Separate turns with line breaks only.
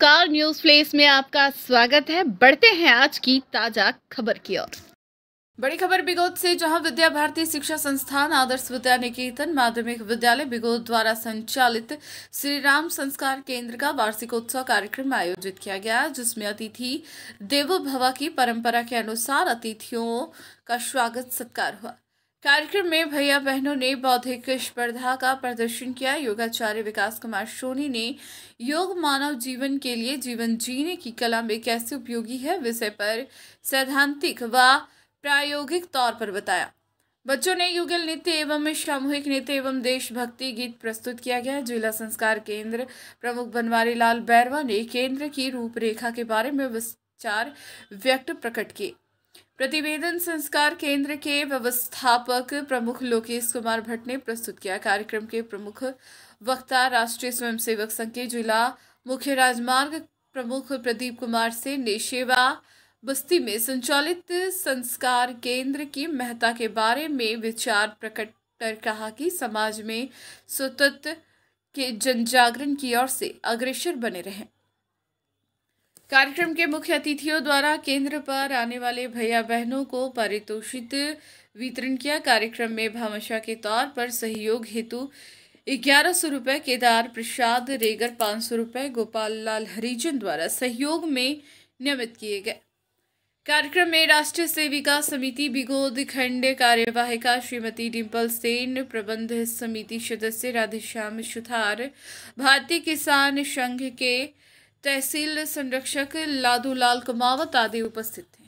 car news place में आपका स्वागत है बढ़ते हैं आज की ताजा खबर की ओर बड़ी खबर बिगोद से जहां विद्या भारती शिक्षा संस्थान आदर्श विद्या निकेतन माध्यमिक विद्यालय बिगोद द्वारा संचालित श्री राम संस्कार केंद्र का वार्षिकोत्सव कार्यक्रम आयोजित किया गया जिसमें अतिथि देवो भवा की परंपरा के अनुसार अतिथियों का स्वागत सत्कार हुआ कार्यक्रम में भैया बहनों ने बौद्धिक स्पर्धा का प्रदर्शन किया योगाचार्य विकास कुमार सोनी ने योग मानव जीवन के लिए जीवन जीने की कला में कैसे उपयोगी है विषय पर सैद्धांतिक व प्रायोगिक तौर पर बताया बच्चों ने युगल नृत्य एवं सामूहिक नृत्य एवं देशभक्ति गीत प्रस्तुत किया गया जिला संस्कार केंद्र प्रमुख बनवारी लाल बैरवा ने केंद्र की रूपरेखा के बारे में विचार व्यक्त प्रकट किए प्रतिवेदन संस्कार केंद्र के व्यवस्थापक प्रमुख लोकेश कुमार भट्ट ने प्रस्तुत किया कार्यक्रम के प्रमुख वक्ता राष्ट्रीय स्वयंसेवक संघ के जिला मुख्य राजमार्ग प्रमुख प्रदीप कुमार से ने सेवा बस्ती में संचालित संस्कार केंद्र की महत्ता के बारे में विचार प्रकट कर कहा कि समाज में स्वतंत्र के जागरण की ओर से अग्रसर बने रहें कार्यक्रम के मुख्य अतिथियों द्वारा केंद्र पर आने वाले भैया बहनों को पारितोषित वितरण किया कार्यक्रम में भामाशाह के तौर पर सहयोग हेतु ग्यारह सौ रुपये केदार प्रसाद रेगर पाँच सौ रुपये गोपाल लाल हरिजन द्वारा सहयोग में नियमित किए गए कार्यक्रम में राष्ट्रीय सेविका समिति बिगोद खंड कार्यवाहिका श्रीमती डिम्पल सेन प्रबंध समिति सदस्य राधेश्याम सुथार भारतीय किसान संघ के तहसील संरक्षक लादूलाल कुमावत आदि उपस्थित थे